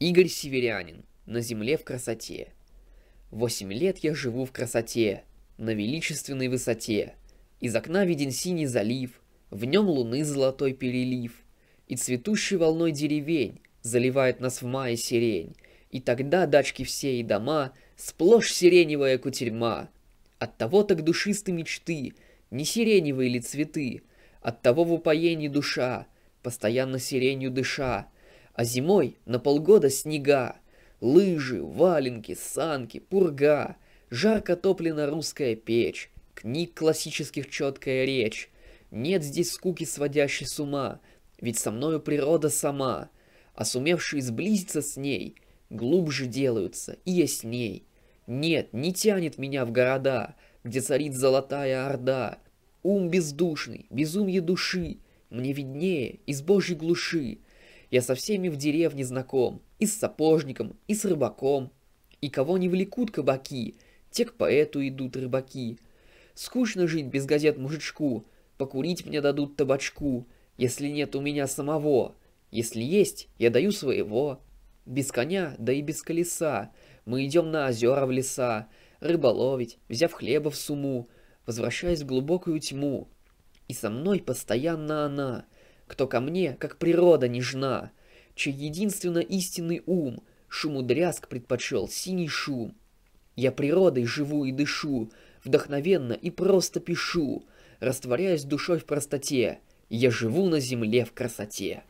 Игорь Северянин. На земле в красоте. Восемь лет я живу в красоте, на величественной высоте. Из окна виден синий залив, в нем луны золотой перелив. И цветущей волной деревень заливает нас в мае сирень. И тогда дачки все и дома, сплошь сиреневая кутерьма. От того так душисты мечты, не сиреневые ли цветы, от того в упоении душа, постоянно сиренью дыша, а зимой на полгода снега. Лыжи, валенки, санки, пурга, жарко топлена русская печь, книг классических четкая речь. Нет здесь скуки, сводящей с ума, ведь со мною природа сама, а сумевшие сблизиться с ней, глубже делаются и ясней. Нет, не тянет меня в города, где царит золотая орда. Ум бездушный, безумье души, мне виднее из божьей глуши, я со всеми в деревне знаком, и с сапожником, и с рыбаком. И кого не влекут кабаки, те к поэту идут рыбаки. Скучно жить без газет мужичку, покурить мне дадут табачку, если нет у меня самого. Если есть, я даю своего. Без коня, да и без колеса, мы идем на озера в леса, рыболовить, взяв хлеба в суму, возвращаясь в глубокую тьму. И со мной постоянно она — кто ко мне, как природа нежна, чей единственно истинный ум, шуму дрязг предпочел синий шум. Я природой живу и дышу, вдохновенно и просто пишу, растворяясь душой в простоте, я живу на земле в красоте.